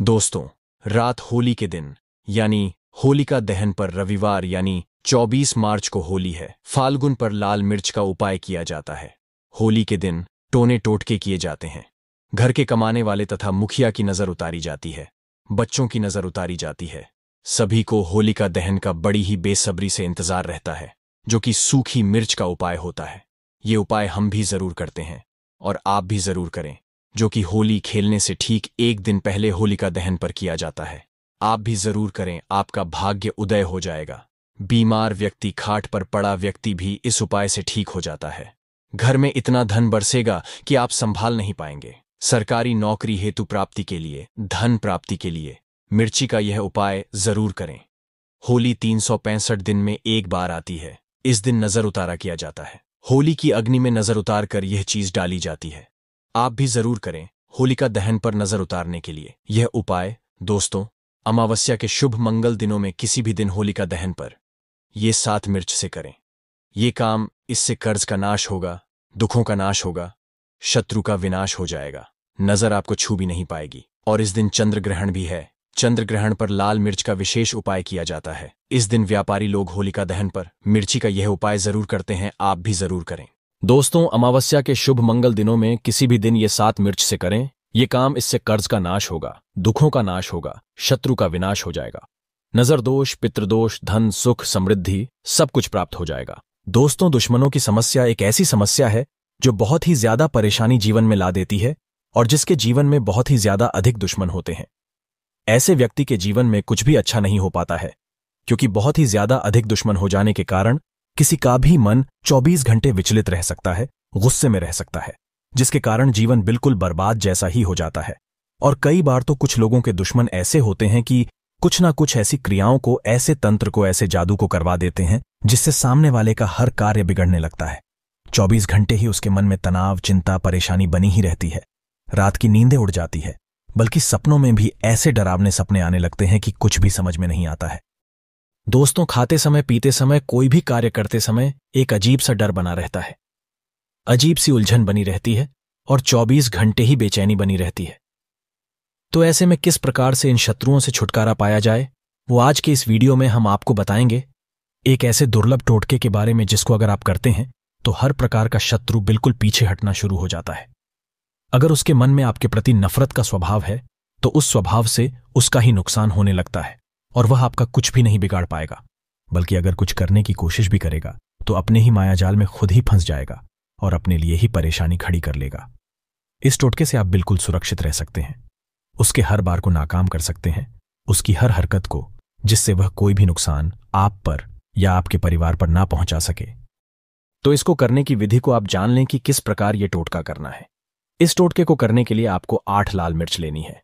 दोस्तों रात होली के दिन यानी होलिका दहन पर रविवार यानी 24 मार्च को होली है फाल्गुन पर लाल मिर्च का उपाय किया जाता है होली के दिन टोने टोटके किए जाते हैं घर के कमाने वाले तथा मुखिया की नज़र उतारी जाती है बच्चों की नज़र उतारी जाती है सभी को होलिका दहन का बड़ी ही बेसब्री से इंतजार रहता है जो कि सूखी मिर्च का उपाय होता है ये उपाय हम भी जरूर करते हैं और आप भी जरूर करें जो कि होली खेलने से ठीक एक दिन पहले होलिका दहन पर किया जाता है आप भी जरूर करें आपका भाग्य उदय हो जाएगा बीमार व्यक्ति खाट पर पड़ा व्यक्ति भी इस उपाय से ठीक हो जाता है घर में इतना धन बरसेगा कि आप संभाल नहीं पाएंगे सरकारी नौकरी हेतु प्राप्ति के लिए धन प्राप्ति के लिए मिर्ची का यह उपाय जरूर करें होली तीन दिन में एक बार आती है इस दिन नजर उतारा किया जाता है होली की अग्नि में नजर उतार कर यह चीज डाली जाती है आप भी जरूर करें होलिका दहन पर नजर उतारने के लिए यह उपाय दोस्तों अमावस्या के शुभ मंगल दिनों में किसी भी दिन होलिका दहन पर ये सात मिर्च से करें ये काम इससे कर्ज का नाश होगा दुखों का नाश होगा शत्रु का विनाश हो जाएगा नजर आपको छू भी नहीं पाएगी और इस दिन चंद्र ग्रहण भी है चंद्र ग्रहण पर लाल मिर्च का विशेष उपाय किया जाता है इस दिन व्यापारी लोग होलिका दहन पर मिर्ची का यह उपाय जरूर करते हैं आप भी जरूर करें दोस्तों अमावस्या के शुभ मंगल दिनों में किसी भी दिन ये सात मिर्च से करें ये काम इससे कर्ज का नाश होगा दुखों का नाश होगा शत्रु का विनाश हो जाएगा नजर दोष पितृदोष धन सुख समृद्धि सब कुछ प्राप्त हो जाएगा दोस्तों दुश्मनों की समस्या एक ऐसी समस्या है जो बहुत ही ज्यादा परेशानी जीवन में ला देती है और जिसके जीवन में बहुत ही ज्यादा अधिक दुश्मन होते हैं ऐसे व्यक्ति के जीवन में कुछ भी अच्छा नहीं हो पाता है क्योंकि बहुत ही ज्यादा अधिक दुश्मन हो जाने के कारण किसी का भी मन 24 घंटे विचलित रह सकता है गुस्से में रह सकता है जिसके कारण जीवन बिल्कुल बर्बाद जैसा ही हो जाता है और कई बार तो कुछ लोगों के दुश्मन ऐसे होते हैं कि कुछ ना कुछ ऐसी क्रियाओं को ऐसे तंत्र को ऐसे जादू को करवा देते हैं जिससे सामने वाले का हर कार्य बिगड़ने लगता है 24 घंटे ही उसके मन में तनाव चिंता परेशानी बनी ही रहती है रात की नींदें उड़ जाती है बल्कि सपनों में भी ऐसे डरावने सपने आने लगते हैं कि कुछ भी समझ में नहीं आता है दोस्तों खाते समय पीते समय कोई भी कार्य करते समय एक अजीब सा डर बना रहता है अजीब सी उलझन बनी रहती है और 24 घंटे ही बेचैनी बनी रहती है तो ऐसे में किस प्रकार से इन शत्रुओं से छुटकारा पाया जाए वो आज के इस वीडियो में हम आपको बताएंगे एक ऐसे दुर्लभ टोटके के बारे में जिसको अगर आप करते हैं तो हर प्रकार का शत्रु बिल्कुल पीछे हटना शुरू हो जाता है अगर उसके मन में आपके प्रति नफरत का स्वभाव है तो उस स्वभाव से उसका ही नुकसान होने लगता है और वह आपका कुछ भी नहीं बिगाड़ पाएगा बल्कि अगर कुछ करने की कोशिश भी करेगा तो अपने ही मायाजाल में खुद ही फंस जाएगा और अपने लिए ही परेशानी खड़ी कर लेगा इस टोटके से आप बिल्कुल सुरक्षित रह सकते हैं उसके हर बार को नाकाम कर सकते हैं उसकी हर हरकत को जिससे वह कोई भी नुकसान आप पर या आपके परिवार पर ना पहुंचा सके तो इसको करने की विधि को आप जान लें कि किस प्रकार यह टोटका करना है इस टोटके को करने के लिए आपको आठ लाल मिर्च लेनी है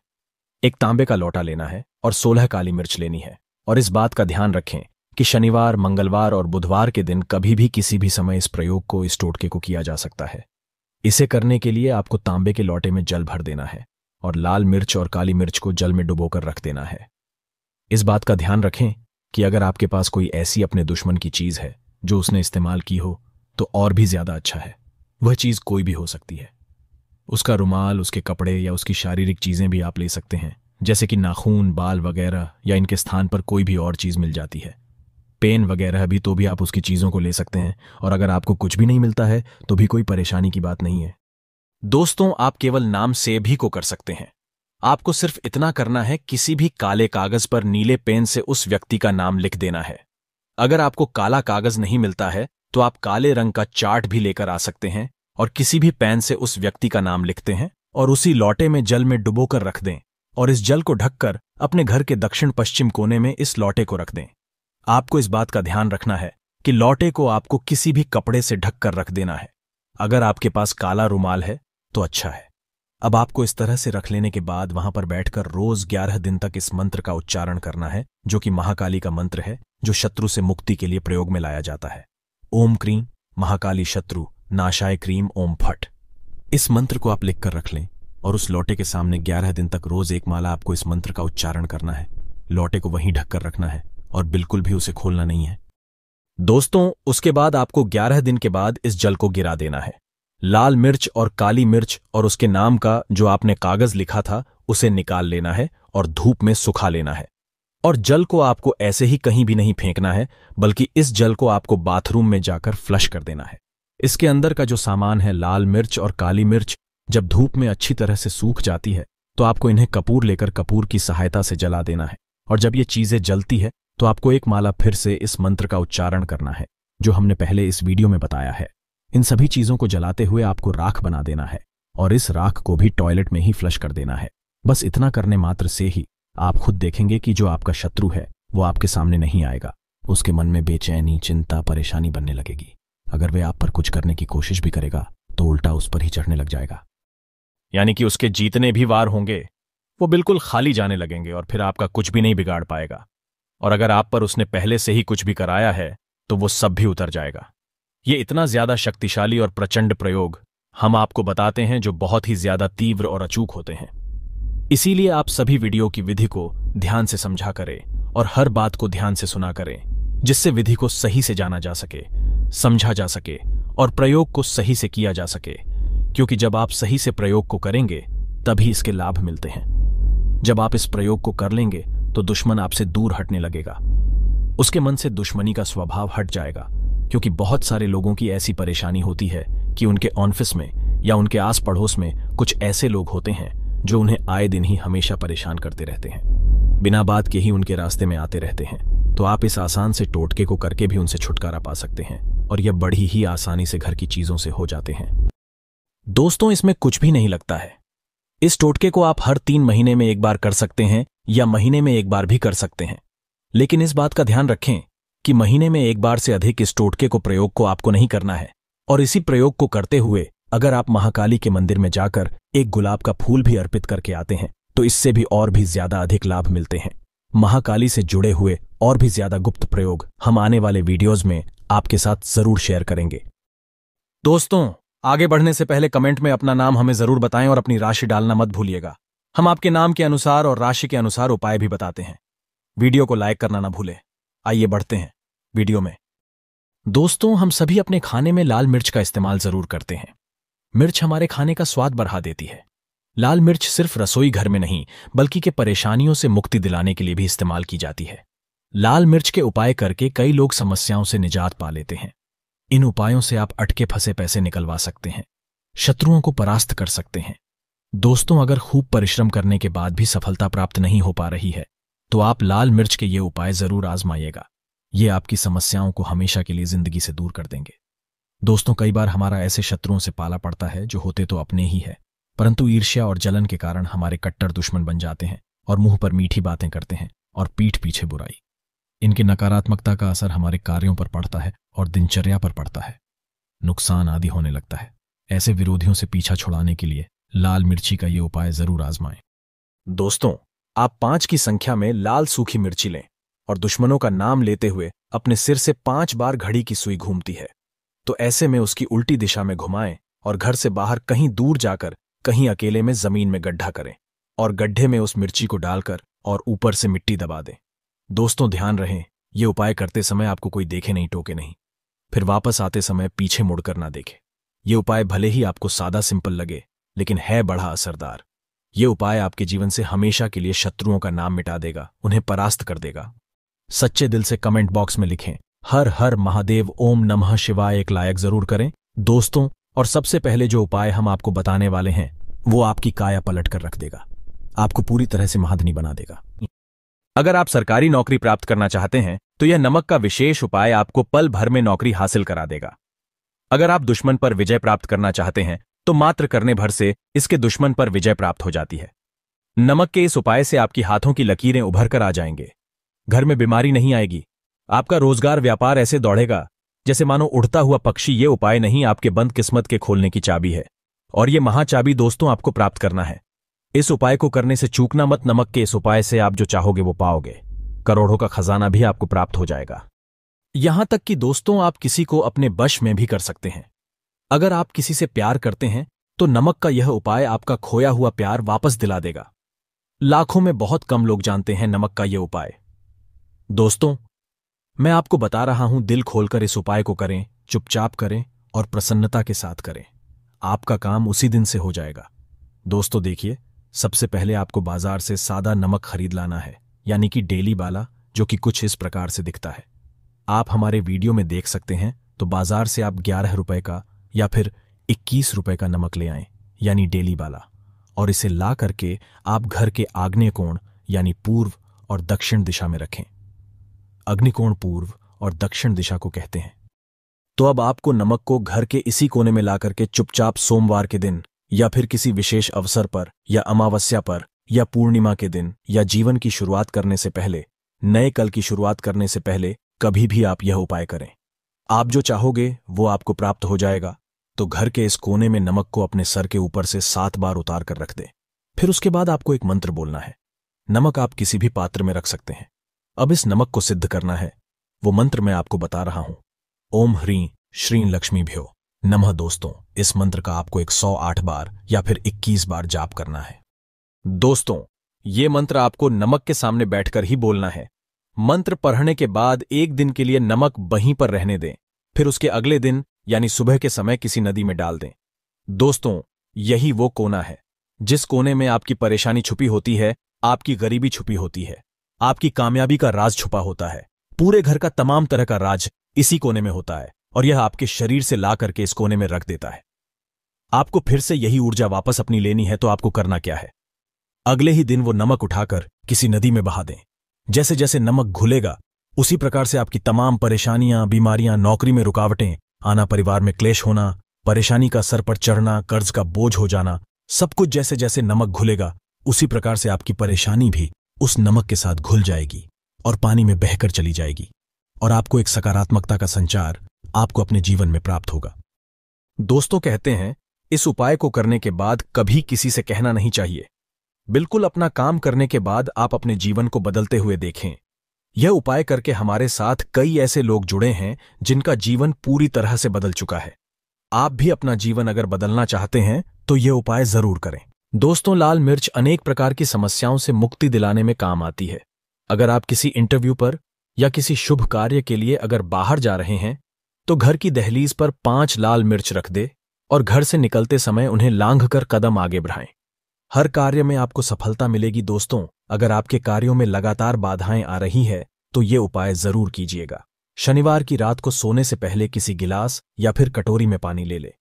एक तांबे का लोटा लेना है और सोलह काली मिर्च लेनी है और इस बात का ध्यान रखें कि शनिवार मंगलवार और बुधवार के दिन कभी भी किसी भी समय इस प्रयोग को इस टोटके को किया जा सकता है इसे करने के लिए आपको तांबे के लौटे में जल भर देना है और लाल मिर्च और काली मिर्च को जल में डुबोकर रख देना है इस बात का ध्यान रखें कि अगर आपके पास कोई ऐसी अपने दुश्मन की चीज है जो उसने इस्तेमाल की हो तो और भी ज्यादा अच्छा है वह चीज कोई भी हो सकती है उसका रुमाल उसके कपड़े या उसकी शारीरिक चीजें भी आप ले सकते हैं जैसे कि नाखून बाल वगैरह या इनके स्थान पर कोई भी और चीज़ मिल जाती है पेन वगैरह भी तो भी आप उसकी चीज़ों को ले सकते हैं और अगर आपको कुछ भी नहीं मिलता है तो भी कोई परेशानी की बात नहीं है दोस्तों आप केवल नाम से भी को कर सकते हैं आपको सिर्फ इतना करना है किसी भी काले कागज पर नीले पेन से उस व्यक्ति का नाम लिख देना है अगर आपको काला कागज नहीं मिलता है तो आप काले रंग का चार्ट भी लेकर आ सकते हैं और किसी भी पेन से उस व्यक्ति का नाम लिखते हैं और उसी लौटे में जल में डुबोकर रख दें और इस जल को ढककर अपने घर के दक्षिण पश्चिम कोने में इस लौटे को रख दें आपको इस बात का ध्यान रखना है कि लौटे को आपको किसी भी कपड़े से ढककर रख देना है अगर आपके पास काला रुमाल है तो अच्छा है अब आपको इस तरह से रख लेने के बाद वहां पर बैठकर रोज ग्यारह दिन तक इस मंत्र का उच्चारण करना है जो कि महाकाली का मंत्र है जो शत्रु से मुक्ति के लिए प्रयोग में लाया जाता है ओम क्रीम महाकाली शत्रु नाशाय क्रीम ओम फट इस मंत्र को आप लिखकर रख लें और उस लौटे के सामने ग्यारह दिन तक रोज एक माला आपको इस मंत्र का उच्चारण करना है लौटे को वहीं ढककर रखना है और बिल्कुल भी उसे खोलना नहीं है दोस्तों उसके बाद आपको ग्यारह दिन के बाद इस जल को गिरा देना है लाल मिर्च और काली मिर्च और उसके नाम का जो आपने कागज लिखा था उसे निकाल लेना है और धूप में सुखा लेना है और जल को आपको ऐसे ही कहीं भी नहीं फेंकना है बल्कि इस जल को आपको बाथरूम में जाकर फ्लश कर देना है इसके अंदर का जो सामान है लाल मिर्च और काली मिर्च जब धूप में अच्छी तरह से सूख जाती है तो आपको इन्हें कपूर लेकर कपूर की सहायता से जला देना है और जब ये चीजें जलती है तो आपको एक माला फिर से इस मंत्र का उच्चारण करना है जो हमने पहले इस वीडियो में बताया है इन सभी चीजों को जलाते हुए आपको राख बना देना है और इस राख को भी टॉयलेट में ही फ्लश कर देना है बस इतना करने मात्र से ही आप खुद देखेंगे कि जो आपका शत्रु है वो आपके सामने नहीं आएगा उसके मन में बेचैनी चिंता परेशानी बनने लगेगी अगर वे आप पर कुछ करने की कोशिश भी करेगा तो उल्टा उस पर ही चढ़ने लग जाएगा यानी कि उसके जीतने भी वार होंगे वो बिल्कुल खाली जाने लगेंगे और फिर आपका कुछ भी नहीं बिगाड़ पाएगा और अगर आप पर उसने पहले से ही कुछ भी कराया है तो वो सब भी उतर जाएगा ये इतना ज्यादा शक्तिशाली और प्रचंड प्रयोग हम आपको बताते हैं जो बहुत ही ज्यादा तीव्र और अचूक होते हैं इसीलिए आप सभी वीडियो की विधि को ध्यान से समझा करें और हर बात को ध्यान से सुना करें जिससे विधि को सही से जाना जा सके समझा जा सके और प्रयोग को सही से किया जा सके क्योंकि जब आप सही से प्रयोग को करेंगे तभी इसके लाभ मिलते हैं जब आप इस प्रयोग को कर लेंगे तो दुश्मन आपसे दूर हटने लगेगा उसके मन से दुश्मनी का स्वभाव हट जाएगा क्योंकि बहुत सारे लोगों की ऐसी परेशानी होती है कि उनके ऑफिस में या उनके आस पड़ोस में कुछ ऐसे लोग होते हैं जो उन्हें आए दिन ही हमेशा परेशान करते रहते हैं बिना बात के ही उनके रास्ते में आते रहते हैं तो आप इस आसान से टोटके को करके भी उनसे छुटकारा पा सकते हैं और यह बड़ी ही आसानी से घर की चीजों से हो जाते हैं दोस्तों इसमें कुछ भी नहीं लगता है इस टोटके को आप हर तीन महीने में एक बार कर सकते हैं या महीने में एक बार भी कर सकते हैं लेकिन इस बात का ध्यान रखें कि महीने में एक बार से अधिक इस टोटके को प्रयोग को आपको नहीं करना है और इसी प्रयोग को करते हुए अगर आप महाकाली के मंदिर में जाकर एक गुलाब का फूल भी अर्पित करके आते हैं तो इससे भी और भी ज्यादा अधिक लाभ मिलते हैं महाकाली से जुड़े हुए और भी ज्यादा गुप्त प्रयोग हम आने वाले वीडियोज में आपके साथ जरूर शेयर करेंगे दोस्तों आगे बढ़ने से पहले कमेंट में अपना नाम हमें जरूर बताएं और अपनी राशि डालना मत भूलिएगा हम आपके नाम के अनुसार और राशि के अनुसार उपाय भी बताते हैं वीडियो को लाइक करना ना भूलें आइए बढ़ते हैं वीडियो में दोस्तों हम सभी अपने खाने में लाल मिर्च का इस्तेमाल जरूर करते हैं मिर्च हमारे खाने का स्वाद बढ़ा देती है लाल मिर्च सिर्फ रसोई घर में नहीं बल्कि के परेशानियों से मुक्ति दिलाने के लिए भी इस्तेमाल की जाती है लाल मिर्च के उपाय करके कई लोग समस्याओं से निजात पा लेते हैं इन उपायों से आप अटके फंसे पैसे निकलवा सकते हैं शत्रुओं को परास्त कर सकते हैं दोस्तों अगर खूब परिश्रम करने के बाद भी सफलता प्राप्त नहीं हो पा रही है तो आप लाल मिर्च के ये उपाय जरूर आजमाइएगा ये आपकी समस्याओं को हमेशा के लिए जिंदगी से दूर कर देंगे दोस्तों कई बार हमारा ऐसे शत्रुओं से पाला पड़ता है जो होते तो अपने ही है परंतु ईर्ष्या और जलन के कारण हमारे कट्टर दुश्मन बन जाते हैं और मुंह पर मीठी बातें करते हैं और पीठ पीछे बुराई इनकी नकारात्मकता का असर हमारे कार्यों पर पड़ता है और दिनचर्या पर पड़ता है नुकसान आदि होने लगता है ऐसे विरोधियों से पीछा छुड़ाने के लिए लाल मिर्ची का ये उपाय जरूर आजमाएं दोस्तों आप पांच की संख्या में लाल सूखी मिर्ची लें और दुश्मनों का नाम लेते हुए अपने सिर से पांच बार घड़ी की सुई घूमती है तो ऐसे में उसकी उल्टी दिशा में घुमाएं और घर से बाहर कहीं दूर जाकर कहीं अकेले में जमीन में गड्ढा करें और गड्ढे में उस मिर्ची को डालकर और ऊपर से मिट्टी दबा दें दोस्तों ध्यान रहें ये उपाय करते समय आपको कोई देखे नहीं टोके नहीं फिर वापस आते समय पीछे मुड़कर ना देखे ये उपाय भले ही आपको सादा सिंपल लगे लेकिन है बड़ा असरदार ये उपाय आपके जीवन से हमेशा के लिए शत्रुओं का नाम मिटा देगा उन्हें परास्त कर देगा सच्चे दिल से कमेंट बॉक्स में लिखें हर हर महादेव ओम नमः शिवाय एक लायक जरूर करें दोस्तों और सबसे पहले जो उपाय हम आपको बताने वाले हैं वो आपकी काया पलट कर रख देगा आपको पूरी तरह से महाधनी बना देगा अगर आप सरकारी नौकरी प्राप्त करना चाहते हैं तो यह नमक का विशेष उपाय आपको पल भर में नौकरी हासिल करा देगा अगर आप दुश्मन पर विजय प्राप्त करना चाहते हैं तो मात्र करने भर से इसके दुश्मन पर विजय प्राप्त हो जाती है नमक के इस उपाय से आपकी हाथों की लकीरें उभर कर आ जाएंगे घर में बीमारी नहीं आएगी आपका रोजगार व्यापार ऐसे दौड़ेगा जैसे मानो उड़ता हुआ पक्षी ये उपाय नहीं आपके बंद किस्मत के खोलने की चाबी है और ये महाचाबी दोस्तों आपको प्राप्त करना है इस उपाय को करने से चूकना मत नमक के इस उपाय से आप जो चाहोगे वो पाओगे करोड़ों का खजाना भी आपको प्राप्त हो जाएगा यहां तक कि दोस्तों आप किसी को अपने बश में भी कर सकते हैं अगर आप किसी से प्यार करते हैं तो नमक का यह उपाय आपका खोया हुआ प्यार वापस दिला देगा लाखों में बहुत कम लोग जानते हैं नमक का यह उपाय दोस्तों मैं आपको बता रहा हूं दिल खोलकर इस उपाय को करें चुपचाप करें और प्रसन्नता के साथ करें आपका काम उसी दिन से हो जाएगा दोस्तों देखिए सबसे पहले आपको बाजार से सादा नमक खरीद लाना है यानी कि डेली बाला जो कि कुछ इस प्रकार से दिखता है आप हमारे वीडियो में देख सकते हैं तो बाजार से आप ग्यारह रुपए का या फिर इक्कीस रुपए का नमक ले आए यानी डेली बाला और इसे ला करके आप घर के आग्नेय कोण यानी पूर्व और दक्षिण दिशा में रखें अग्निकोण पूर्व और दक्षिण दिशा को कहते हैं तो अब आपको नमक को घर के इसी कोने में ला करके चुपचाप सोमवार के दिन या फिर किसी विशेष अवसर पर या अमावस्या पर या पूर्णिमा के दिन या जीवन की शुरुआत करने से पहले नए कल की शुरुआत करने से पहले कभी भी आप यह उपाय करें आप जो चाहोगे वो आपको प्राप्त हो जाएगा तो घर के इस कोने में नमक को अपने सर के ऊपर से सात बार उतार कर रख दें फिर उसके बाद आपको एक मंत्र बोलना है नमक आप किसी भी पात्र में रख सकते हैं अब इस नमक को सिद्ध करना है वो मंत्र मैं आपको बता रहा हूं ओम ह्री श्री लक्ष्मी भ्यो नमः दोस्तों इस मंत्र का आपको एक सौ आठ बार या फिर इक्कीस बार जाप करना है दोस्तों ये मंत्र आपको नमक के सामने बैठकर ही बोलना है मंत्र पढ़ने के बाद एक दिन के लिए नमक वहीं पर रहने दें फिर उसके अगले दिन यानी सुबह के समय किसी नदी में डाल दें दोस्तों यही वो कोना है जिस कोने में आपकी परेशानी छुपी होती है आपकी गरीबी छुपी होती है आपकी कामयाबी का राज छुपा होता है पूरे घर का तमाम तरह का राज इसी कोने में होता है और यह आपके शरीर से ला करके इस कोने में रख देता है आपको फिर से यही ऊर्जा वापस अपनी लेनी है तो आपको करना क्या है अगले ही दिन वो नमक उठाकर किसी नदी में बहा दें जैसे जैसे नमक घुलेगा उसी प्रकार से आपकी तमाम परेशानियां बीमारियां नौकरी में रुकावटें आना परिवार में क्लेश होना परेशानी का सर पर चढ़ना कर्ज का बोझ हो जाना सब कुछ जैसे जैसे नमक घुलेगा उसी प्रकार से आपकी परेशानी भी उस नमक के साथ घुल जाएगी और पानी में बहकर चली जाएगी और आपको एक सकारात्मकता का संचार आपको अपने जीवन में प्राप्त होगा दोस्तों कहते हैं इस उपाय को करने के बाद कभी किसी से कहना नहीं चाहिए बिल्कुल अपना काम करने के बाद आप अपने जीवन को बदलते हुए देखें यह उपाय करके हमारे साथ कई ऐसे लोग जुड़े हैं जिनका जीवन पूरी तरह से बदल चुका है आप भी अपना जीवन अगर बदलना चाहते हैं तो यह उपाय जरूर करें दोस्तों लाल मिर्च अनेक प्रकार की समस्याओं से मुक्ति दिलाने में काम आती है अगर आप किसी इंटरव्यू पर या किसी शुभ कार्य के लिए अगर बाहर जा रहे हैं तो घर की दहलीज पर पांच लाल मिर्च रख दे और घर से निकलते समय उन्हें लांघ कर कदम आगे बढ़ाएं हर कार्य में आपको सफलता मिलेगी दोस्तों अगर आपके कार्यों में लगातार बाधाएं आ रही हैं तो ये उपाय जरूर कीजिएगा शनिवार की रात को सोने से पहले किसी गिलास या फिर कटोरी में पानी ले ले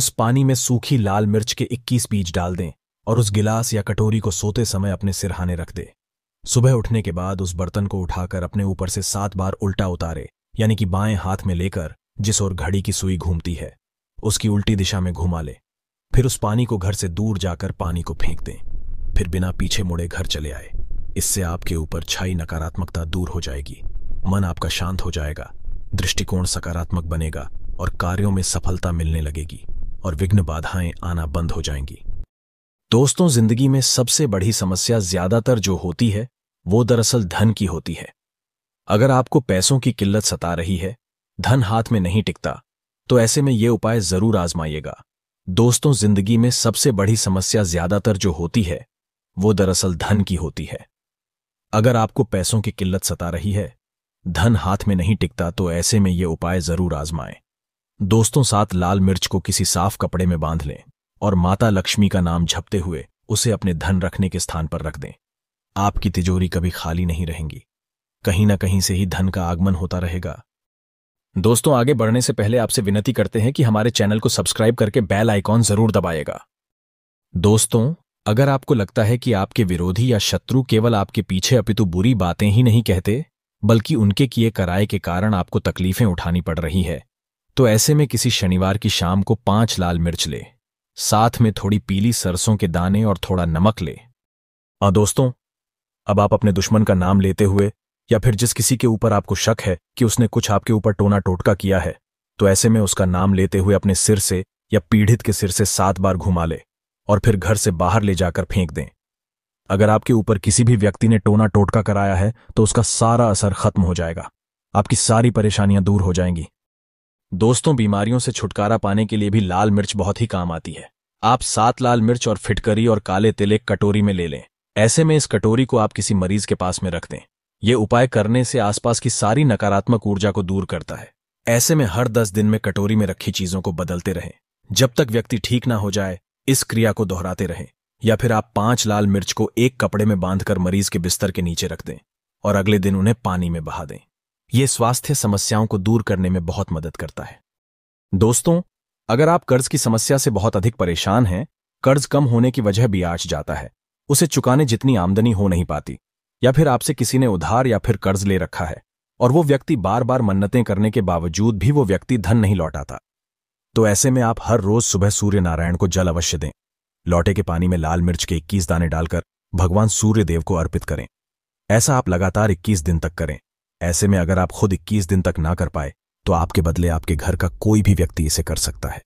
उस पानी में सूखी लाल मिर्च के 21 बीज डाल दें और उस गिलास या कटोरी को सोते समय अपने सिरहाने रख दे सुबह उठने के बाद उस बर्तन को उठाकर अपने ऊपर से सात बार उल्टा उतारे यानी कि बाएं हाथ में लेकर जिस ओर घड़ी की सुई घूमती है उसकी उल्टी दिशा में घुमा ले फिर उस पानी को घर से दूर जाकर पानी को फेंक दें फिर बिना पीछे मुड़े घर चले आए इससे आपके ऊपर छाई नकारात्मकता दूर हो जाएगी मन आपका शांत हो जाएगा दृष्टिकोण सकारात्मक बनेगा और कार्यों में सफलता मिलने लगेगी और विघ्न बाधाएं आना बंद हो जाएंगी दोस्तों जिंदगी में सबसे बड़ी समस्या ज्यादातर जो होती है वो दरअसल धन की होती है अगर आपको पैसों की किल्लत सता रही है धन हाथ में नहीं टिकता तो ऐसे में ये उपाय जरूर आजमाइएगा दोस्तों जिंदगी में सबसे बड़ी समस्या ज्यादातर जो होती है वो दरअसल धन की होती है अगर आपको पैसों की किल्लत सता रही है धन हाथ में नहीं टिकता तो ऐसे में ये उपाय जरूर आजमाएं दोस्तों साथ लाल मिर्च को किसी साफ कपड़े में बांध लें और माता लक्ष्मी का नाम झपते हुए उसे अपने धन रखने के स्थान पर रख दें आपकी तिजोरी कभी खाली नहीं रहेंगी कहीं ना कहीं से ही धन का आगमन होता रहेगा दोस्तों आगे बढ़ने से पहले आपसे विनती करते हैं कि हमारे चैनल को सब्सक्राइब करके बेल आइकॉन जरूर दबाएगा दोस्तों अगर आपको लगता है कि आपके विरोधी या शत्रु केवल आपके पीछे अपितु बुरी बातें ही नहीं कहते बल्कि उनके किए कराए के कारण आपको तकलीफें उठानी पड़ रही है तो ऐसे में किसी शनिवार की शाम को पांच लाल मिर्च ले साथ में थोड़ी पीली सरसों के दाने और थोड़ा नमक ले आ दोस्तों अब आप अपने दुश्मन का नाम लेते हुए या फिर जिस किसी के ऊपर आपको शक है कि उसने कुछ आपके ऊपर टोना टोटका किया है तो ऐसे में उसका नाम लेते हुए अपने सिर से या पीड़ित के सिर से सात बार घुमा ले और फिर घर से बाहर ले जाकर फेंक दें अगर आपके ऊपर किसी भी व्यक्ति ने टोना टोटका कराया है तो उसका सारा असर खत्म हो जाएगा आपकी सारी परेशानियां दूर हो जाएंगी दोस्तों बीमारियों से छुटकारा पाने के लिए भी लाल मिर्च बहुत ही काम आती है आप सात लाल मिर्च और फिटकरी और काले तिल एक कटोरी में ले लें ऐसे में इस कटोरी को आप किसी मरीज के पास में रख दें ये उपाय करने से आसपास की सारी नकारात्मक ऊर्जा को दूर करता है ऐसे में हर दस दिन में कटोरी में रखी चीजों को बदलते रहें जब तक व्यक्ति ठीक ना हो जाए इस क्रिया को दोहराते रहें या फिर आप पांच लाल मिर्च को एक कपड़े में बांधकर मरीज के बिस्तर के नीचे रख दें और अगले दिन उन्हें पानी में बहा दें यह स्वास्थ्य समस्याओं को दूर करने में बहुत मदद करता है दोस्तों अगर आप कर्ज की समस्या से बहुत अधिक परेशान हैं कर्ज कम होने की वजह भी आज जाता है उसे चुकाने जितनी आमदनी हो नहीं पाती या फिर आपसे किसी ने उधार या फिर कर्ज ले रखा है और वो व्यक्ति बार बार मन्नतें करने के बावजूद भी वो व्यक्ति धन नहीं लौटाता तो ऐसे में आप हर रोज सुबह सूर्य नारायण को जल अवश्य दें लौटे के पानी में लाल मिर्च के इक्कीस दाने डालकर भगवान सूर्य देव को अर्पित करें ऐसा आप लगातार 21 दिन तक करें ऐसे में अगर आप खुद 21 दिन तक ना कर पाए तो आपके बदले आपके घर का कोई भी व्यक्ति इसे कर सकता है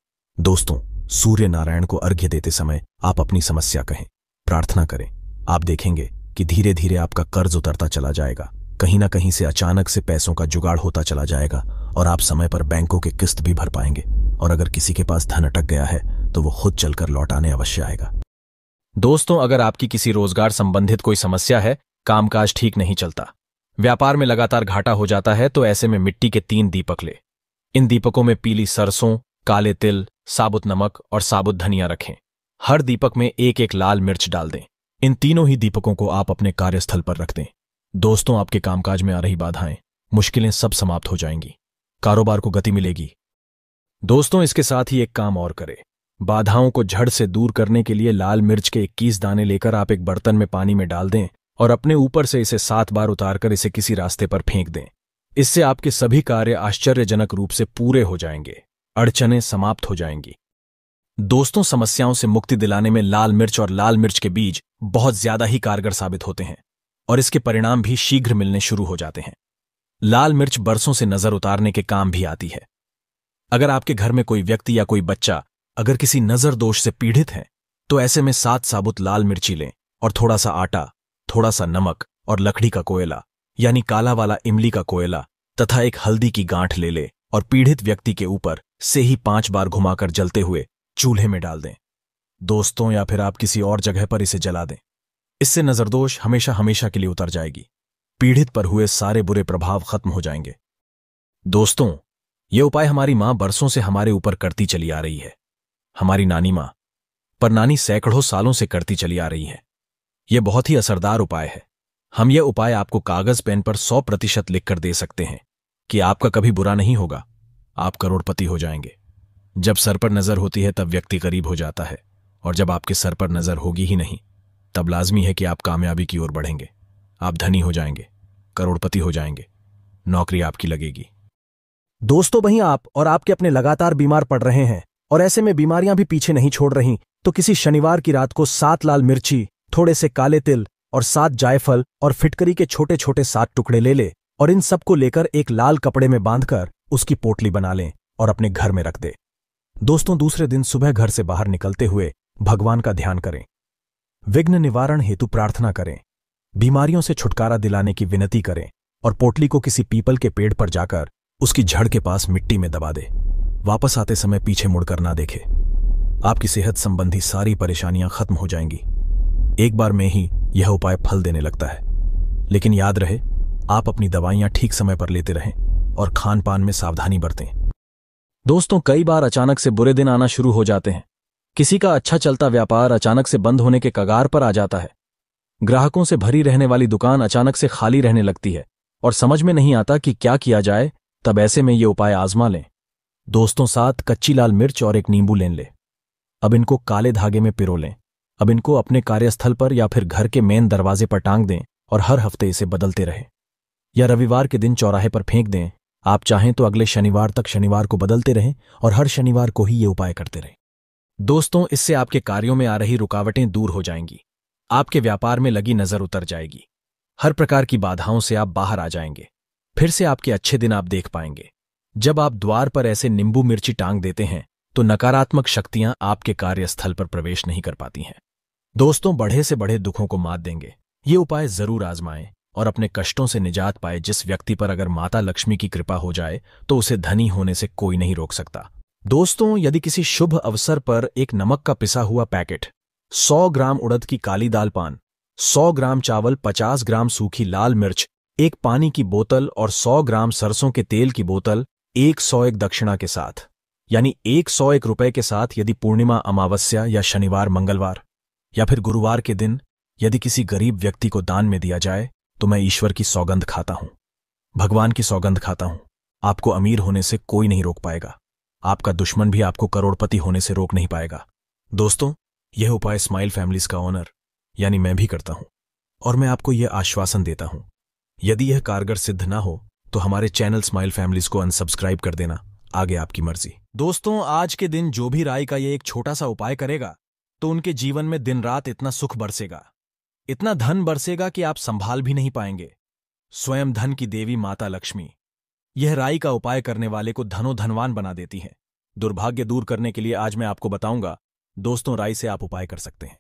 दोस्तों सूर्य नारायण को अर्घ्य देते समय आप अपनी समस्या कहें प्रार्थना करें आप देखेंगे कि धीरे धीरे आपका कर्ज उतरता चला जाएगा कहीं ना कहीं से अचानक से पैसों का जुगाड़ होता चला जाएगा और आप समय पर बैंकों के किस्त भी भर पाएंगे और अगर किसी के पास धन अटक गया है तो वो खुद चलकर लौटाने अवश्य आएगा दोस्तों अगर आपकी किसी रोजगार संबंधित कोई समस्या है कामकाज ठीक नहीं चलता व्यापार में लगातार घाटा हो जाता है तो ऐसे में मिट्टी के तीन दीपक ले इन दीपकों में पीली सरसों काले तिल साबुत नमक और साबुत धनिया रखें हर दीपक में एक एक लाल मिर्च डाल दें इन तीनों ही दीपकों को आप अपने कार्यस्थल पर रख दें दोस्तों आपके कामकाज में आ रही बाधाएं मुश्किलें सब समाप्त हो जाएंगी कारोबार को गति मिलेगी दोस्तों इसके साथ ही एक काम और करें बाधाओं को झड़ से दूर करने के लिए लाल मिर्च के 21 दाने लेकर आप एक बर्तन में पानी में डाल दें और अपने ऊपर से इसे सात बार उतारकर इसे किसी रास्ते पर फेंक दें इससे आपके सभी कार्य आश्चर्यजनक रूप से पूरे हो जाएंगे अड़चने समाप्त हो जाएंगी दोस्तों समस्याओं से मुक्ति दिलाने में लाल मिर्च और लाल मिर्च के बीज बहुत ज्यादा ही कारगर साबित होते हैं और इसके परिणाम भी शीघ्र मिलने शुरू हो जाते हैं लाल मिर्च बरसों से नजर उतारने के काम भी आती है अगर आपके घर में कोई व्यक्ति या कोई बच्चा अगर किसी नजर दोष से पीड़ित है तो ऐसे में सात साबुत लाल मिर्ची लें और थोड़ा सा आटा थोड़ा सा नमक और लकड़ी का कोयला यानी काला वाला इमली का कोयला तथा एक हल्दी की गांठ ले ले और पीड़ित व्यक्ति के ऊपर से ही पांच बार घुमाकर जलते हुए चूल्हे में डाल दें दोस्तों या फिर आप किसी और जगह पर इसे जला दें इससे नजरदोश हमेशा हमेशा के लिए उतर जाएगी पीड़ित पर हुए सारे बुरे प्रभाव खत्म हो जाएंगे दोस्तों ये उपाय हमारी मां बरसों से हमारे ऊपर करती चली आ रही है हमारी नानी मां पर नानी सैकड़ों सालों से करती चली आ रही है यह बहुत ही असरदार उपाय है हम यह उपाय आपको कागज पेन पर सौ प्रतिशत लिखकर दे सकते हैं कि आपका कभी बुरा नहीं होगा आप करोड़पति हो जाएंगे जब सर पर नजर होती है तब व्यक्ति गरीब हो जाता है और जब आपके सर पर नजर होगी ही नहीं तब लाजमी है कि आप कामयाबी की ओर बढ़ेंगे आप धनी हो जाएंगे करोड़पति हो जाएंगे नौकरी आपकी लगेगी दोस्तों वहीं आप और आपके अपने लगातार बीमार पड़ रहे हैं और ऐसे में बीमारियां भी पीछे नहीं छोड़ रही तो किसी शनिवार की रात को सात लाल मिर्ची थोड़े से काले तिल और सात जायफल और फिटकरी के छोटे छोटे सात टुकड़े ले ले और इन सबको लेकर एक लाल कपड़े में बांधकर उसकी पोटली बना लें और अपने घर में रख दे दोस्तों दूसरे दिन सुबह घर से बाहर निकलते हुए भगवान का ध्यान करें विघ्न निवारण हेतु प्रार्थना करें बीमारियों से छुटकारा दिलाने की विनती करें और पोटली को किसी पीपल के पेड़ पर जाकर उसकी झड़ के पास मिट्टी में दबा दे वापस आते समय पीछे मुड़कर ना देखे आपकी सेहत संबंधी सारी परेशानियां खत्म हो जाएंगी एक बार में ही यह उपाय फल देने लगता है लेकिन याद रहे आप अपनी दवाइयां ठीक समय पर लेते रहें और खान पान में सावधानी बरतें दोस्तों कई बार अचानक से बुरे दिन आना शुरू हो जाते हैं किसी का अच्छा चलता व्यापार अचानक से बंद होने के कगार पर आ जाता है ग्राहकों से भरी रहने वाली दुकान अचानक से खाली रहने लगती है और समझ में नहीं आता कि क्या किया जाए तब ऐसे में ये उपाय आजमा लें दोस्तों साथ कच्ची लाल मिर्च और एक नींबू लेन ले अब इनको काले धागे में पिरो लें अब इनको अपने कार्यस्थल पर या फिर घर के मेन दरवाजे पर टांग दें और हर हफ्ते इसे बदलते रहें या रविवार के दिन चौराहे पर फेंक दें आप चाहें तो अगले शनिवार तक शनिवार को बदलते रहें और हर शनिवार को ही ये उपाय करते रहें दोस्तों इससे आपके कार्यों में आ रही रुकावटें दूर हो जाएंगी आपके व्यापार में लगी नजर उतर जाएगी हर प्रकार की बाधाओं से आप बाहर आ जाएंगे फिर से आपके अच्छे दिन आप देख पाएंगे जब आप द्वार पर ऐसे नींबू मिर्ची टांग देते हैं तो नकारात्मक शक्तियां आपके कार्यस्थल पर प्रवेश नहीं कर पाती हैं दोस्तों बढ़े से बढ़े दुखों को मात देंगे ये उपाय जरूर आजमाएं और अपने कष्टों से निजात पाए जिस व्यक्ति पर अगर माता लक्ष्मी की कृपा हो जाए तो उसे धनी होने से कोई नहीं रोक सकता दोस्तों यदि किसी शुभ अवसर पर एक नमक का पिसा हुआ पैकेट 100 ग्राम उड़द की काली दाल पान 100 ग्राम चावल 50 ग्राम सूखी लाल मिर्च एक पानी की बोतल और 100 ग्राम सरसों के तेल की बोतल एक सौ एक दक्षिणा के साथ यानी एक सौ एक रुपये के साथ यदि पूर्णिमा अमावस्या या शनिवार मंगलवार या फिर गुरुवार के दिन यदि किसी गरीब व्यक्ति को दान में दिया जाए तो मैं ईश्वर की सौगंध खाता हूं भगवान की सौगंध खाता हूं आपको अमीर होने से कोई नहीं रोक पाएगा आपका दुश्मन भी आपको करोड़पति होने से रोक नहीं पाएगा दोस्तों यह उपाय स्माइल फैमिलीज का ऑनर यानी मैं भी करता हूं और मैं आपको यह आश्वासन देता हूं यदि यह कारगर सिद्ध ना हो तो हमारे चैनल स्माइल फैमिलीज को अनसब्सक्राइब कर देना आगे आपकी मर्जी दोस्तों आज के दिन जो भी राय का यह एक छोटा सा उपाय करेगा तो उनके जीवन में दिन रात इतना सुख बरसेगा इतना धन बरसेगा कि आप संभाल भी नहीं पाएंगे स्वयं धन की देवी माता लक्ष्मी यह राई का उपाय करने वाले को धनो धनवान बना देती है दुर्भाग्य दूर करने के लिए आज मैं आपको बताऊंगा दोस्तों राई से आप उपाय कर सकते हैं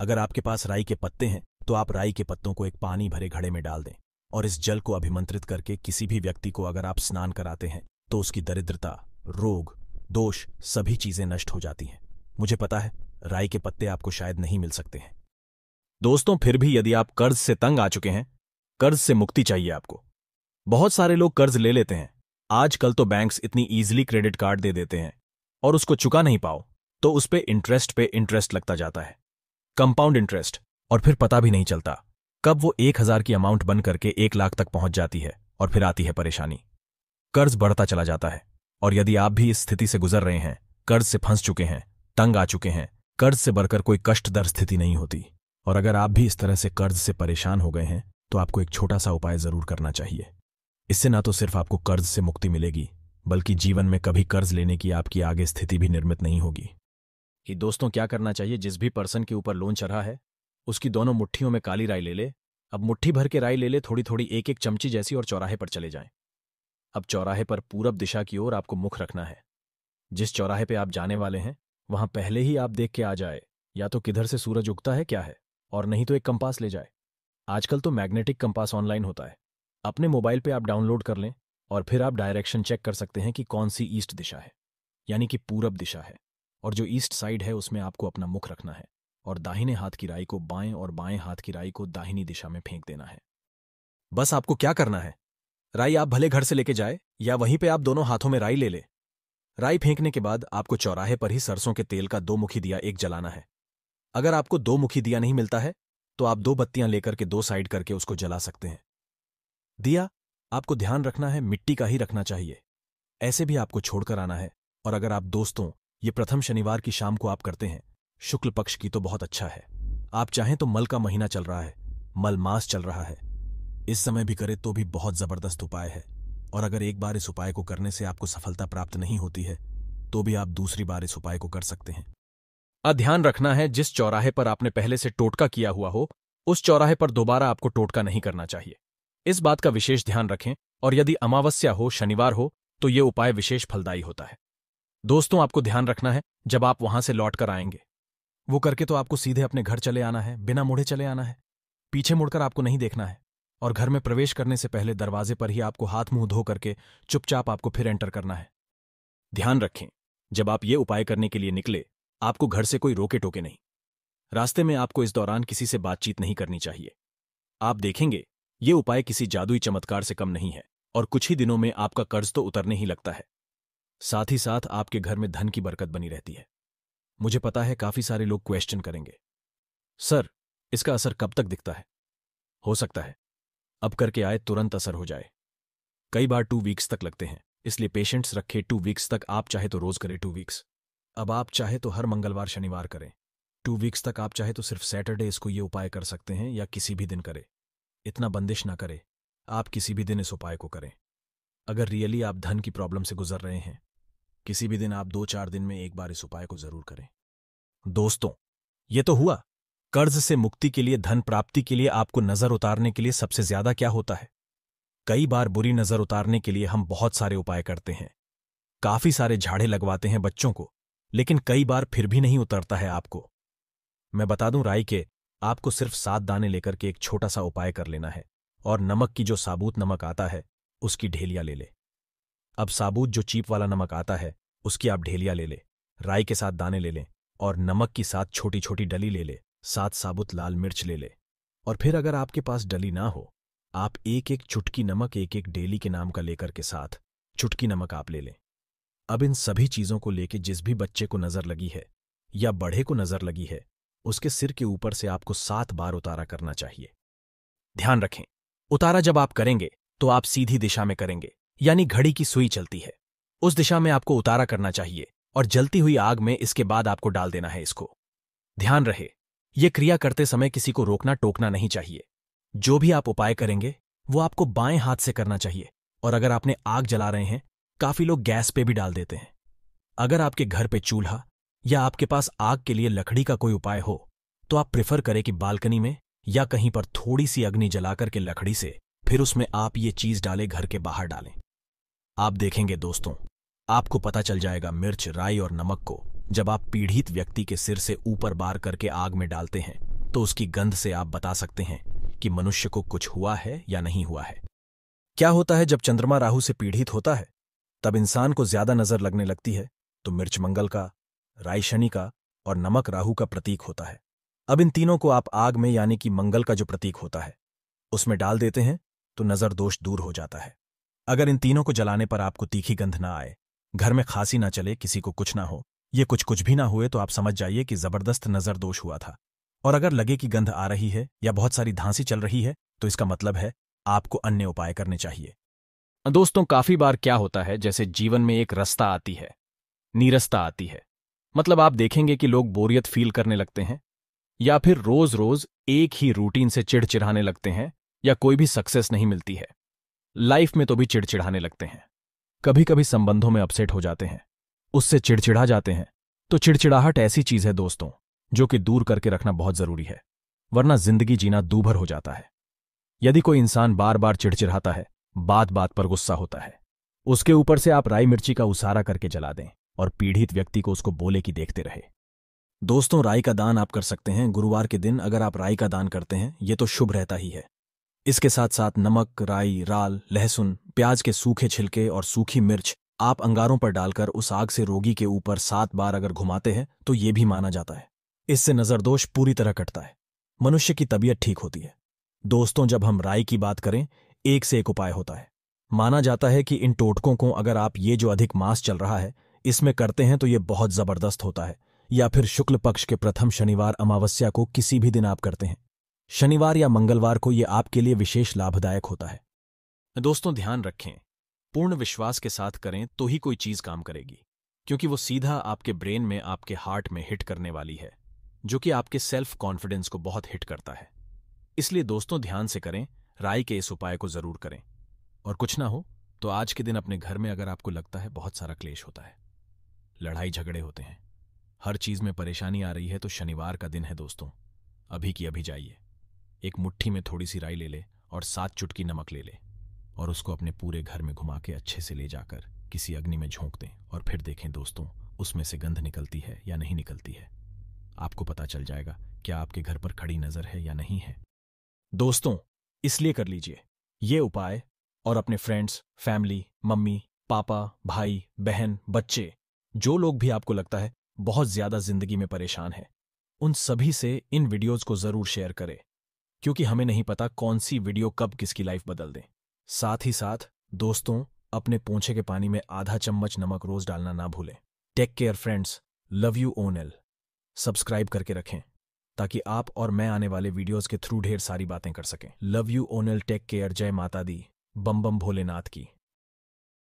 अगर आपके पास राई के पत्ते हैं तो आप राई के पत्तों को एक पानी भरे घड़े में डाल दें और इस जल को अभिमंत्रित करके किसी भी व्यक्ति को अगर आप स्नान कराते हैं तो उसकी दरिद्रता रोग दोष सभी चीजें नष्ट हो जाती हैं मुझे पता है राई के पत्ते आपको शायद नहीं मिल सकते हैं दोस्तों फिर भी यदि आप कर्ज से तंग आ चुके हैं कर्ज से मुक्ति चाहिए आपको बहुत सारे लोग कर्ज ले लेते हैं आजकल तो बैंक्स इतनी ईजिली क्रेडिट कार्ड दे देते हैं और उसको चुका नहीं पाओ तो उस पर इंटरेस्ट पे इंटरेस्ट लगता जाता है कंपाउंड इंटरेस्ट और फिर पता भी नहीं चलता कब वो एक हजार की अमाउंट बन करके एक लाख तक पहुंच जाती है और फिर आती है परेशानी कर्ज बढ़ता चला जाता है और यदि आप भी इस स्थिति से गुजर रहे हैं कर्ज से फंस चुके हैं तंग आ चुके हैं कर्ज से बढ़कर कोई कष्टदर स्थिति नहीं होती और अगर आप भी इस तरह से कर्ज से परेशान हो गए हैं तो आपको एक छोटा सा उपाय जरूर करना चाहिए इससे ना तो सिर्फ आपको कर्ज से मुक्ति मिलेगी बल्कि जीवन में कभी कर्ज लेने की आपकी आगे स्थिति भी निर्मित नहीं होगी कि दोस्तों क्या करना चाहिए जिस भी पर्सन के ऊपर लोन चढ़ा है उसकी दोनों मुट्ठियों में काली राय ले ले अब मुट्ठी भर के राय ले ले थोड़ी थोड़ी एक एक चमची जैसी और चौराहे पर चले जाएं अब चौराहे पर पूरब दिशा की ओर आपको मुख रखना है जिस चौराहे पे आप जाने वाले हैं वहां पहले ही आप देख के आ जाए या तो किधर से सूरज उगता है क्या है और नहीं तो एक कंपास ले जाए आजकल तो मैग्नेटिक कंपास ऑनलाइन होता है अपने मोबाइल पे आप डाउनलोड कर लें और फिर आप डायरेक्शन चेक कर सकते हैं कि कौन सी ईस्ट दिशा है यानी कि पूरब दिशा है और जो ईस्ट साइड है उसमें आपको अपना मुख रखना है और दाहिने हाथ की राई को बाएं और बाएं हाथ की राई को दाहिनी दिशा में फेंक देना है बस आपको क्या करना है राई आप भले घर से लेके जाए या वहीं पे आप दोनों हाथों में राई ले ले राई फेंकने के बाद आपको चौराहे पर ही सरसों के तेल का दो मुखी दिया एक जलाना है अगर आपको दो मुखी दिया नहीं मिलता है तो आप दो बत्तियां लेकर के दो साइड करके उसको जला सकते हैं दिया आपको ध्यान रखना है मिट्टी का ही रखना चाहिए ऐसे भी आपको छोड़कर आना है और अगर आप दोस्तों ये प्रथम शनिवार की शाम को आप करते हैं शुक्ल पक्ष की तो बहुत अच्छा है आप चाहें तो मल का महीना चल रहा है मल मास चल रहा है इस समय भी करें तो भी बहुत जबरदस्त उपाय है और अगर एक बार इस उपाय को करने से आपको सफलता प्राप्त नहीं होती है तो भी आप दूसरी बार इस उपाय को कर सकते हैं ध्यान रखना है जिस चौराहे पर आपने पहले से टोटका किया हुआ हो उस चौराहे पर दोबारा आपको टोटका नहीं करना चाहिए इस बात का विशेष ध्यान रखें और यदि अमावस्या हो शनिवार हो तो ये उपाय विशेष फलदायी होता है दोस्तों आपको ध्यान रखना है जब आप वहां से लौट कर आएंगे वो करके तो आपको सीधे अपने घर चले आना है बिना मुड़े चले आना है पीछे मुड़कर आपको नहीं देखना है और घर में प्रवेश करने से पहले दरवाजे पर ही आपको हाथ मुंह धो करके चुपचाप आपको फिर एंटर करना है ध्यान रखें जब आप ये उपाय करने के लिए निकले आपको घर से कोई रोके टोके नहीं रास्ते में आपको इस दौरान किसी से बातचीत नहीं करनी चाहिए आप देखेंगे ये उपाय किसी जादुई चमत्कार से कम नहीं है और कुछ ही दिनों में आपका कर्ज तो उतरने ही लगता है साथ ही साथ आपके घर में धन की बरकत बनी रहती है मुझे पता है काफी सारे लोग क्वेश्चन करेंगे सर इसका असर कब तक दिखता है हो सकता है अब करके आए तुरंत असर हो जाए कई बार टू वीक्स तक लगते हैं इसलिए पेशेंट्स रखे टू वीक्स तक आप चाहे तो रोज करें टू वीक्स अब आप चाहे तो हर मंगलवार शनिवार करें टू वीक्स तक आप चाहे तो सिर्फ सैटरडे इसको ये उपाय कर सकते हैं या किसी भी दिन करें इतना बंदिश ना करें आप किसी भी दिन इस उपाय को करें अगर रियली आप धन की प्रॉब्लम से गुजर रहे हैं किसी भी दिन आप दो चार दिन में एक बार इस उपाय को जरूर करें दोस्तों ये तो हुआ कर्ज से मुक्ति के लिए धन प्राप्ति के लिए आपको नजर उतारने के लिए सबसे ज्यादा क्या होता है कई बार बुरी नजर उतारने के लिए हम बहुत सारे उपाय करते हैं काफी सारे झाड़े लगवाते हैं बच्चों को लेकिन कई बार फिर भी नहीं उतरता है आपको मैं बता दूं राय के आपको सिर्फ सात दाने लेकर के एक छोटा सा उपाय कर लेना है और नमक की जो साबूत नमक आता है उसकी ढेलिया ले ले अब साबूत जो चीप वाला नमक आता है उसकी आप ढेलिया ले ले राई के साथ दाने ले लें और नमक की साथ छोटी छोटी डली ले ले साथ साबुत लाल मिर्च ले ले और फिर अगर आपके पास डली ना हो आप एक एक चुटकी नमक एक एक डेली के नाम का लेकर के साथ चुटकी नमक आप ले लें अब इन सभी चीजों को लेके जिस भी बच्चे को नजर लगी है या बढ़े को नजर लगी है उसके सिर के ऊपर से आपको सात बार उतारा करना चाहिए ध्यान रखें उतारा जब आप करेंगे तो आप सीधी दिशा में करेंगे यानी घड़ी की सुई चलती है उस दिशा में आपको उतारा करना चाहिए और जलती हुई आग में इसके बाद आपको डाल देना है इसको ध्यान रहे ये क्रिया करते समय किसी को रोकना टोकना नहीं चाहिए जो भी आप उपाय करेंगे वो आपको बाएं हाथ से करना चाहिए और अगर आपने आग जला रहे हैं काफी लोग गैस पे भी डाल देते हैं अगर आपके घर पे चूल्हा या आपके पास आग के लिए लकड़ी का कोई उपाय हो तो आप प्रिफर करें कि बालकनी में या कहीं पर थोड़ी सी अग्नि जलाकर के लकड़ी से फिर उसमें आप ये चीज डालें घर के बाहर डालें आप देखेंगे दोस्तों आपको पता चल जाएगा मिर्च राई और नमक को जब आप पीड़ित व्यक्ति के सिर से ऊपर बार करके आग में डालते हैं तो उसकी गंध से आप बता सकते हैं कि मनुष्य को कुछ हुआ है या नहीं हुआ है क्या होता है जब चंद्रमा राहु से पीड़ित होता है तब इंसान को ज्यादा नजर लगने लगती है तो मिर्च मंगल का रायशनि शनि का और नमक राहु का प्रतीक होता है अब इन तीनों को आप आग में यानी कि मंगल का जो प्रतीक होता है उसमें डाल देते हैं तो नजर दोष दूर हो जाता है अगर इन तीनों को जलाने पर आपको तीखी गंध ना आए घर में खांसी ना चले किसी को कुछ ना हो ये कुछ कुछ भी ना हुए तो आप समझ जाइए कि जबरदस्त नजर दोष हुआ था और अगर लगे कि गंध आ रही है या बहुत सारी धांसी चल रही है तो इसका मतलब है आपको अन्य उपाय करने चाहिए दोस्तों काफी बार क्या होता है जैसे जीवन में एक रस्ता आती है नीरसता आती है मतलब आप देखेंगे कि लोग बोरियत फील करने लगते हैं या फिर रोज रोज एक ही रूटीन से चिड़चिड़ाने लगते हैं या कोई भी सक्सेस नहीं मिलती है लाइफ में तो भी चिड़चिड़ाने लगते हैं कभी कभी संबंधों में अपसेट हो जाते हैं उससे चिड़चिड़ा जाते हैं तो चिड़चिड़ाहट ऐसी चीज है दोस्तों जो कि दूर करके रखना बहुत जरूरी है वरना जिंदगी जीना दूभर हो जाता है यदि कोई इंसान बार बार चिड़चिड़ाता है बात बात पर गुस्सा होता है उसके ऊपर से आप राई मिर्ची का उसारा करके जला दें और पीड़ित व्यक्ति को उसको बोले कि देखते रहे दोस्तों राय का दान आप कर सकते हैं गुरुवार के दिन अगर आप राय का दान करते हैं ये तो शुभ रहता ही है इसके साथ साथ नमक राई राल लहसुन प्याज के सूखे छिलके और सूखी मिर्च आप अंगारों पर डालकर उस आग से रोगी के ऊपर सात बार अगर घुमाते हैं तो ये भी माना जाता है इससे नज़रदोष पूरी तरह कटता है मनुष्य की तबीयत ठीक होती है दोस्तों जब हम राय की बात करें एक से एक उपाय होता है माना जाता है कि इन टोटकों को अगर आप ये जो अधिक मास चल रहा है इसमें करते हैं तो ये बहुत जबरदस्त होता है या फिर शुक्ल पक्ष के प्रथम शनिवार अमावस्या को किसी भी दिन आप करते हैं शनिवार या मंगलवार को ये आपके लिए विशेष लाभदायक होता है दोस्तों ध्यान रखें पूर्ण विश्वास के साथ करें तो ही कोई चीज काम करेगी क्योंकि वो सीधा आपके ब्रेन में आपके हार्ट में हिट करने वाली है जो कि आपके सेल्फ कॉन्फिडेंस को बहुत हिट करता है इसलिए दोस्तों ध्यान से करें राय के इस उपाय को जरूर करें और कुछ ना हो तो आज के दिन अपने घर में अगर आपको लगता है बहुत सारा क्लेश होता है लड़ाई झगड़े होते हैं हर चीज में परेशानी आ रही है तो शनिवार का दिन है दोस्तों अभी की अभी जाइए एक मुट्ठी में थोड़ी सी राई ले ले और सात चुटकी नमक ले ले और उसको अपने पूरे घर में घुमा के अच्छे से ले जाकर किसी अग्नि में झोंक दें और फिर देखें दोस्तों उसमें से गंध निकलती है या नहीं निकलती है आपको पता चल जाएगा क्या आपके घर पर खड़ी नजर है या नहीं है दोस्तों इसलिए कर लीजिए ये उपाय और अपने फ्रेंड्स फैमिली मम्मी पापा भाई बहन बच्चे जो लोग भी आपको लगता है बहुत ज्यादा जिंदगी में परेशान है उन सभी से इन वीडियोस को जरूर शेयर करें क्योंकि हमें नहीं पता कौन सी वीडियो कब किसकी लाइफ बदल दें साथ ही साथ दोस्तों अपने पोंछे के पानी में आधा चम्मच नमक रोज डालना ना भूलें take care friends love you ओन एल सब्सक्राइब करके रखें ताकि आप और मैं आने वाले वीडियोस के थ्रू ढेर सारी बातें कर सकें लव यू ओनल टेक केयर जय माता दी बम बम भोलेनाथ की